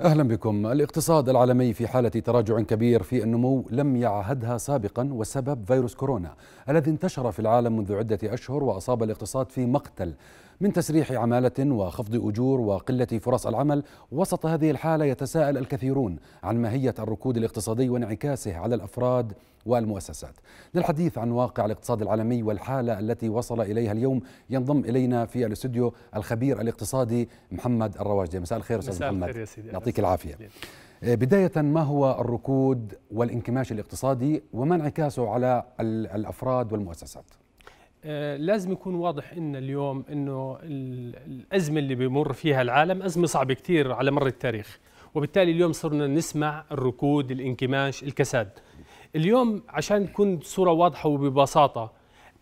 أهلا بكم الاقتصاد العالمي في حالة تراجع كبير في النمو لم يعهدها سابقا وسبب فيروس كورونا الذي انتشر في العالم منذ عدة أشهر وأصاب الاقتصاد في مقتل من تسريح عمالة وخفض أجور وقلة فرص العمل وسط هذه الحالة يتساءل الكثيرون عن ماهية الركود الاقتصادي وانعكاسه على الأفراد والمؤسسات للحديث عن واقع الاقتصاد العالمي والحالة التي وصل إليها اليوم ينضم إلينا في الاستوديو الخبير الاقتصادي محمد الرواجدي مساء الخير أستاذ محمد يعطيك العافية آه، بداية ما هو الركود والانكماش الاقتصادي وما انعكاسه على الأفراد والمؤسسات آه، لازم يكون واضح إن اليوم إنه الأزمة اللي بيمر فيها العالم أزمة صعبة كثير على مر التاريخ وبالتالي اليوم صرنا نسمع الركود الانكماش الكساد اليوم عشان تكون صورة واضحة وببساطة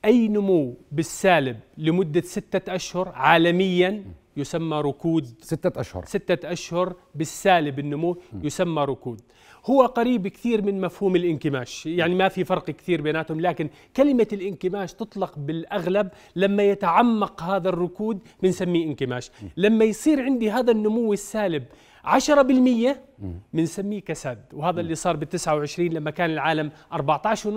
أي نمو بالسالب لمدة ستة أشهر عالميا يسمى ركود ستة أشهر ستة أشهر بالسالب النمو يسمى ركود هو قريب كثير من مفهوم الانكماش يعني ما في فرق كثير بيناتهم لكن كلمة الانكماش تطلق بالأغلب لما يتعمق هذا الركود بنسميه انكماش لما يصير عندي هذا النمو السالب 10% بنسميه كساد وهذا اللي صار بال 29 لما كان العالم 14.5%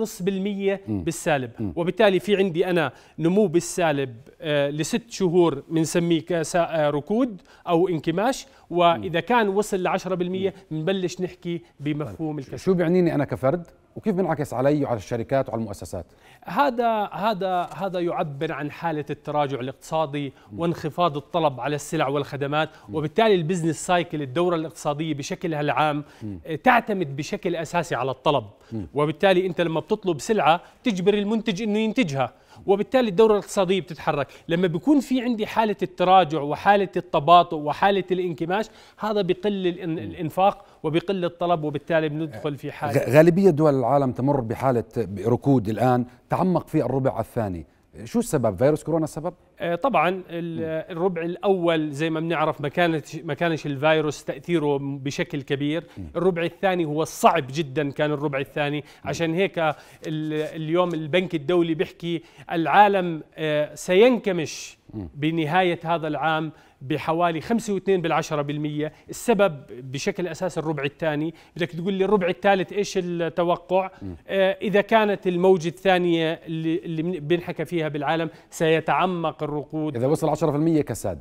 بالسالب وبالتالي في عندي انا نمو بالسالب آه، لست شهور بنسميه آه، ركود او انكماش واذا كان وصل ل 10% بنبلش نحكي بمفهوم طيب، الكساد شو بيعنيني انا كفرد وكيف بينعكس علي وعلى الشركات وعلى المؤسسات هذا هذا هذا يعبر عن حاله التراجع الاقتصادي وانخفاض الطلب على السلع والخدمات وبالتالي البزنس سايكل الدوره الاقتصاديه بشكلها العام آه، تعتمد بشكل اساسي على الطلب وبالتالي انت لما بتطلب سلعه تجبر المنتج انه ينتجها وبالتالي الدورة الاقتصادية بتتحرك لما بيكون في عندي حالة التراجع وحالة التباطؤ وحالة الانكماش هذا بقل الإنفاق وبقل الطلب وبالتالي بندخل في حالة غالبية دول العالم تمر بحالة ركود الآن تعمق في الربع الثاني شو السبب فيروس كورونا السبب آه، طبعا الربع الاول زي ما بنعرف ما كانت ما كانش الفيروس تاثيره بشكل كبير الربع الثاني هو صعب جدا كان الربع الثاني عشان هيك اليوم البنك الدولي بيحكي العالم آه، سينكمش بنهايه هذا العام بحوالي 5.2 بالعشرة بالمية السبب بشكل أساس الربع الثاني بدك تقول لي الربع الثالث إيش التوقع آه إذا كانت الموجة الثانية اللي, اللي بنحكى فيها بالعالم سيتعمق الركود إذا وصل 10% كساد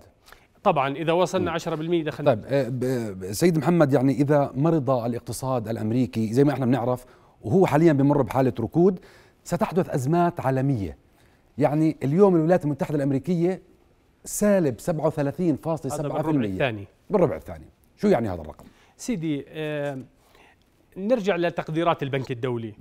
طبعا اذا وصلنا 10% دخلنا طيب آه، آه، سيد محمد يعني اذا مرض الاقتصاد الامريكي زي ما احنا بنعرف وهو حاليا بمر بحاله ركود ستحدث ازمات عالميه يعني اليوم الولايات المتحده الامريكيه سالب 37.7% بالربع الثاني بالربع الثاني شو يعني هذا الرقم؟ سيدي نرجع لتقديرات البنك الدولي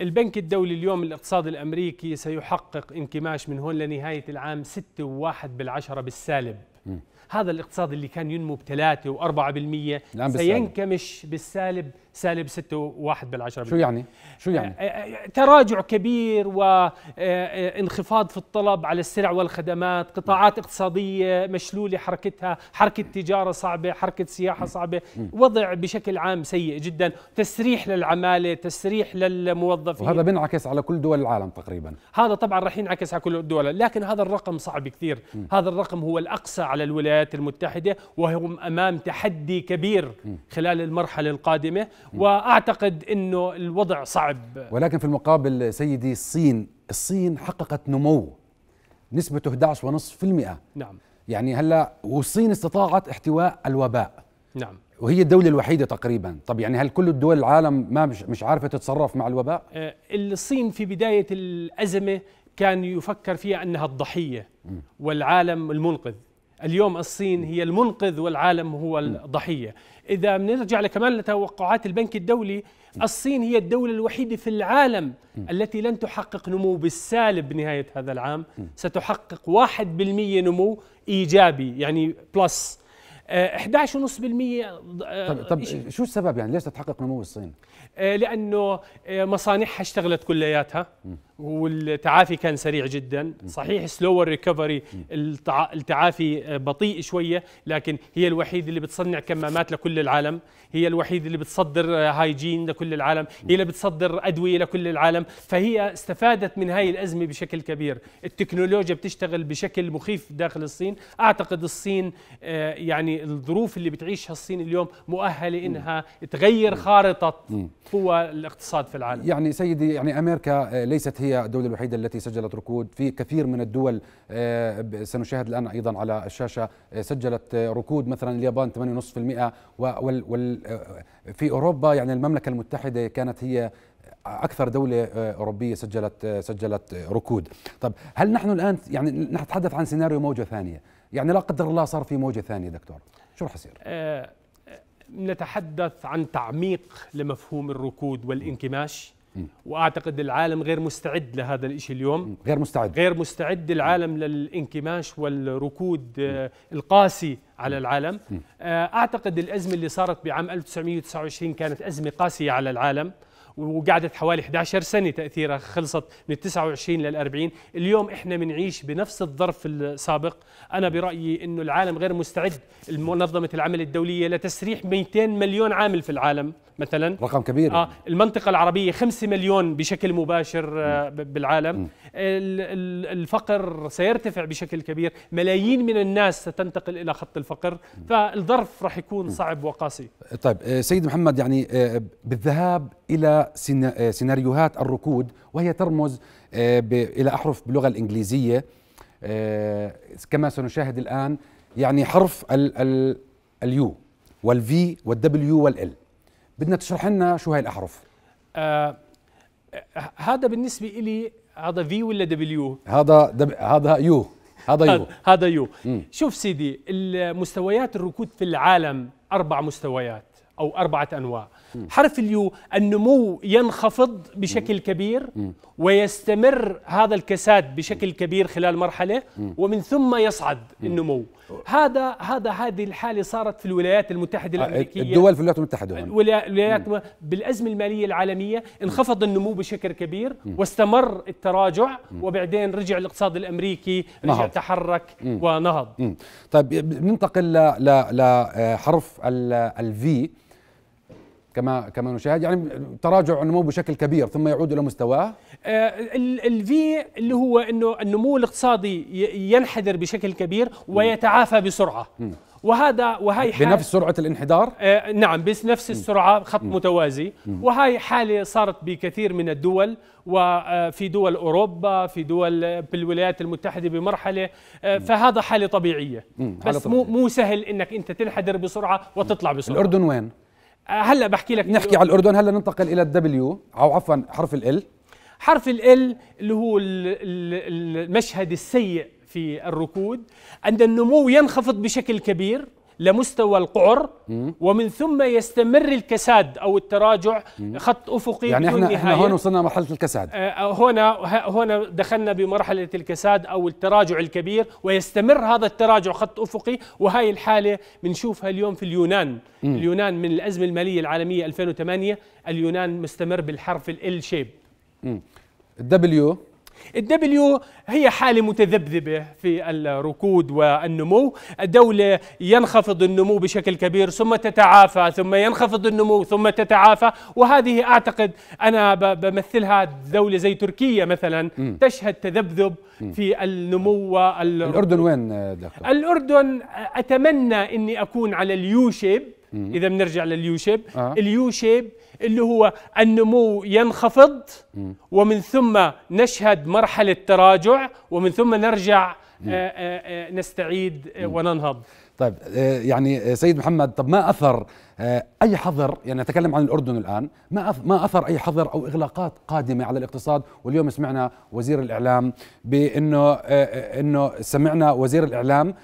البنك الدولي اليوم الاقتصاد الامريكي سيحقق انكماش من هون لنهايه العام 6.1 بالعشره بالسالب م. هذا الاقتصاد اللي كان ينمو بثلاثة وأربعة بالمية سينكمش بالسالب سالب ستة وواحد بالعشرة شو يعني؟ شو يعني؟ أه، أه، أه، تراجع كبير وانخفاض في الطلب على السلع والخدمات قطاعات اقتصادية مشلولة حركتها حركة تجارة صعبة حركة سياحة صعبة وضع بشكل عام سيء جدا تسريح للعمالة تسريح للموظفين وهذا بينعكس على كل دول العالم تقريبا هذا طبعا رح ينعكس على كل الدول لكن هذا الرقم صعب كثير هذا الرقم هو الأقصى على الولايات الولايات المتحدة وهم أمام تحدي كبير خلال المرحلة القادمة وأعتقد أنه الوضع صعب ولكن في المقابل سيدي الصين الصين حققت نمو نسبته 11.5% نعم يعني هلا والصين استطاعت احتواء الوباء نعم وهي الدولة الوحيدة تقريبا طب يعني هل كل الدول العالم ما مش, مش عارفة تتصرف مع الوباء؟ آه، الصين في بداية الأزمة كان يفكر فيها أنها الضحية والعالم المنقذ اليوم الصين هي المنقذ والعالم هو الضحية إذا بنرجع لكمان لتوقعات البنك الدولي الصين هي الدولة الوحيدة في العالم التي لن تحقق نمو بالسالب بنهاية هذا العام ستحقق 1% نمو إيجابي يعني آه، بلس 11.5% آه، طب, طب شو السبب يعني ليش تتحقق نمو الصين؟ آه، لأنه مصانعها اشتغلت كلياتها والتعافي كان سريع جدا صحيح سلور ريكفري التعافي بطيء شوية لكن هي الوحيدة اللي بتصنع كمامات لكل العالم هي الوحيدة اللي بتصدر هايجين لكل العالم هي اللي بتصدر أدوية لكل العالم فهي استفادت من هاي الأزمة بشكل كبير التكنولوجيا بتشتغل بشكل مخيف داخل الصين أعتقد الصين آه، يعني الظروف اللي بتعيشها الصين اليوم مؤهلة إنها تغير خارطة قوى الاقتصاد في العالم يعني سيدي يعني أمريكا آه، ليست هي هي الدولة الوحيدة التي سجلت ركود في كثير من الدول آه، سنشاهد الآن أيضا على الشاشة آه، سجلت ركود مثلا اليابان 8.5% وفي آه، أوروبا يعني المملكة المتحدة كانت هي اكثر دوله اوروبيه سجلت سجلت ركود طب هل نحن الان يعني نتحدث عن سيناريو موجه ثانيه يعني لا قدر الله صار في موجه ثانيه دكتور شو رح يصير نتحدث عن تعميق لمفهوم الركود والانكماش واعتقد العالم غير مستعد لهذا الشيء اليوم غير مستعد غير مستعد العالم للانكماش والركود آه، القاسي على العالم آه، اعتقد الازمه اللي صارت بعام 1929 كانت ازمه قاسيه على العالم وقعدت حوالي 11 سنه تاثيرها خلصت من 29 لل 40 اليوم احنا بنعيش بنفس الظرف السابق انا برايي انه العالم غير مستعد منظمه العمل الدوليه لتسريح 200 مليون عامل في العالم مثلا رقم كبير آه المنطقة العربية 5 مليون بشكل مباشر آه بالعالم الفقر سيرتفع بشكل كبير ملايين من الناس ستنتقل إلى خط الفقر فالظرف رح يكون صعب وقاسي طيب آه، سيد محمد يعني آه، بالذهاب إلى آه، سيناريوهات الركود وهي ترمز إلى أحرف باللغة الإنجليزية كما سنشاهد الآن يعني حرف اليو والفي والدبليو والال بدنا تشرح لنا شو هاي الاحرف آه هذا بالنسبه لي هذا في ولا دبليو هذا دب... هذا يو هذا يو هذا يو شوف سيدي المستويات الركود في العالم اربع مستويات أو أربعة أنواع حرف اليو النمو ينخفض بشكل كبير ويستمر هذا الكساد بشكل كبير خلال مرحلة ومن ثم يصعد النمو هذا هذا هذه الحالة صارت في الولايات المتحدة آه، الأمريكية الدول في الولايات المتحدة يعني. الولايات بالأزمة المالية العالمية انخفض النمو بشكل كبير واستمر التراجع وبعدين رجع الاقتصاد الأمريكي رجع تحرك ونهض طيب ننتقل لحرف آه، الفي كما كما نشاهد يعني تراجع النمو بشكل كبير ثم يعود الى مستواه آه، الفي اللي هو انه النمو الاقتصادي ينحدر بشكل كبير ويتعافى بسرعه وهذا وهي بنفس سرعه الانحدار آه، نعم بنفس السرعه خط متوازي وهي حاله صارت بكثير من الدول وفي آه، دول اوروبا في دول بالولايات المتحده بمرحله فهذا حاله طبيعيه بس مو مو سهل انك انت تنحدر بسرعه وتطلع بسرعه الاردن وين آه، هلا بحكي لك نحكي على الاردن هلا ننتقل الى الدبليو او عفوا حرف ال حرف ال اللي هو المشهد السيء في الركود عند النمو ينخفض بشكل كبير لمستوى القعر ومن ثم يستمر الكساد او التراجع خط افقي يعني احنا احنا هون وصلنا مرحله الكساد آه، آه، هنا هنا دخلنا بمرحله الكساد او التراجع الكبير ويستمر هذا التراجع خط افقي وهي الحاله بنشوفها اليوم في اليونان اليونان من الازمه الماليه العالميه 2008 اليونان مستمر بالحرف ال شيب الدبليو الدبليو هي حالة متذبذبة في الركود والنمو الدولة ينخفض النمو بشكل كبير ثم تتعافى ثم ينخفض النمو ثم تتعافى وهذه أعتقد أنا بمثلها دولة زي تركيا مثلا تشهد تذبذب في النمو والركود الأردن وين دكتور؟ الأردن أتمنى أني أكون على اليوشيب اذا بنرجع لليو شيب آه. اليو شيب اللي هو النمو ينخفض م. ومن ثم نشهد مرحله تراجع ومن ثم نرجع آآ آه، آآ آه، آه، نستعيد م. وننهض طيب يعني سيد محمد طب ما اثر اي حظر يعني نتكلم عن الاردن الان ما ما اثر اي حظر او اغلاقات قادمه على الاقتصاد واليوم سمعنا وزير الاعلام بانه انه سمعنا وزير الاعلام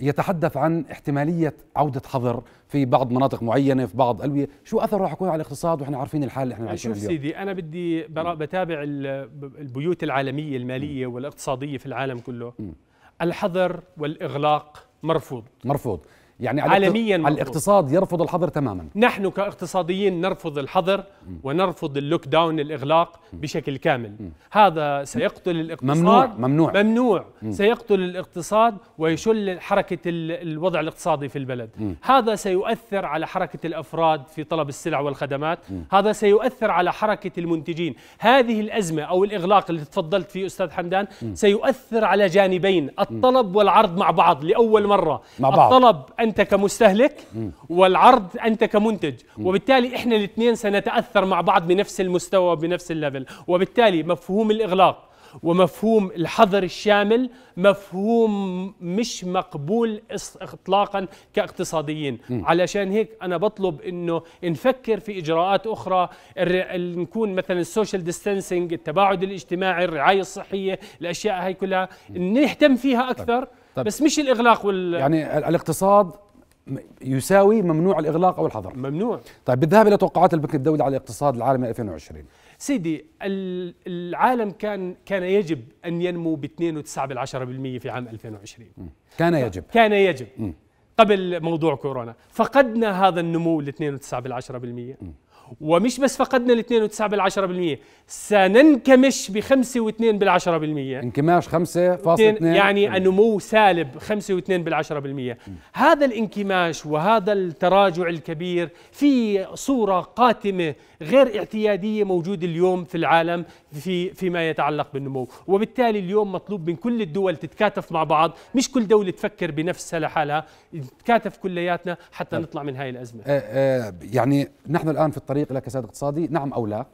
يتحدث عن احتمالية عودة حظر في بعض مناطق معينة في بعض ألوية شو أثر راح يكون على الاقتصاد وإحنا عارفين الحال اللي إحنا عايشين فيه سيدي أنا بدي بتابع البيوت العالمية المالية والاقتصادية في العالم كله الحظر والإغلاق مرفوض مرفوض يعني عالميا على الاقتصاد يرفض الحظر تماما نحن كاقتصاديين نرفض الحظر ونرفض اللوك داون الاغلاق بشكل كامل هذا سيقتل الاقتصاد ممنوع ممنوع ممنوع سيقتل الاقتصاد ويشل حركه الوضع الاقتصادي في البلد هذا سيؤثر على حركه الافراد في طلب السلع والخدمات هذا سيؤثر على حركه المنتجين هذه الازمه او الاغلاق اللي تفضلت فيه استاذ حمدان سيؤثر على جانبين الطلب والعرض مع بعض لاول مره مع بعض. الطلب انت كمستهلك والعرض انت كمنتج وبالتالي احنا الاثنين سنتاثر مع بعض بنفس المستوى بنفس الليفل وبالتالي مفهوم الاغلاق ومفهوم الحظر الشامل مفهوم مش مقبول اطلاقا كاقتصاديين م. علشان هيك انا بطلب انه نفكر في اجراءات اخرى نكون مثلا السوشيال ديستانسينج التباعد الاجتماعي الرعايه الصحيه الاشياء هاي كلها نهتم فيها اكثر طيب. طيب بس مش الاغلاق وال يعني الاقتصاد يساوي ممنوع الاغلاق او الحظر ممنوع طيب بالذهاب الى توقعات البنك الدولي على الاقتصاد العالمي 2020 سيدي العالم كان كان يجب ان ينمو ب 2.9% في عام 2020 كان يجب كان يجب م. قبل موضوع كورونا فقدنا هذا النمو ل 2.9% ومش بس فقدنا ال 2.9 بالعشرة بالمية سننكمش ب 5.2 بالعشرة بالمية انكماش 5.2 يعني النمو سالب 5.2 بالعشرة بالمية م. هذا الانكماش وهذا التراجع الكبير في صورة قاتمة غير اعتيادية موجودة اليوم في العالم في فيما يتعلق بالنمو وبالتالي اليوم مطلوب من كل الدول تتكاتف مع بعض مش كل دولة تفكر بنفسها لحالها تتكاتف كلياتنا حتى طيب. نطلع من هاي الأزمة آه، آه، يعني نحن الآن في الطريق الطريق الى كساد اقتصادي نعم او لا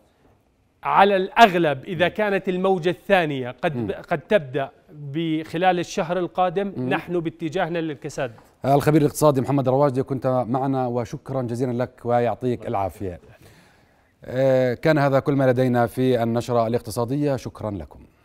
على الاغلب اذا كانت الموجه الثانيه قد م. قد تبدا بخلال الشهر القادم م. نحن باتجاهنا للكساد الخبير الاقتصادي محمد رواجدي كنت معنا وشكرا جزيلا لك ويعطيك العافيه آه، كان هذا كل ما لدينا في النشره الاقتصاديه شكرا لكم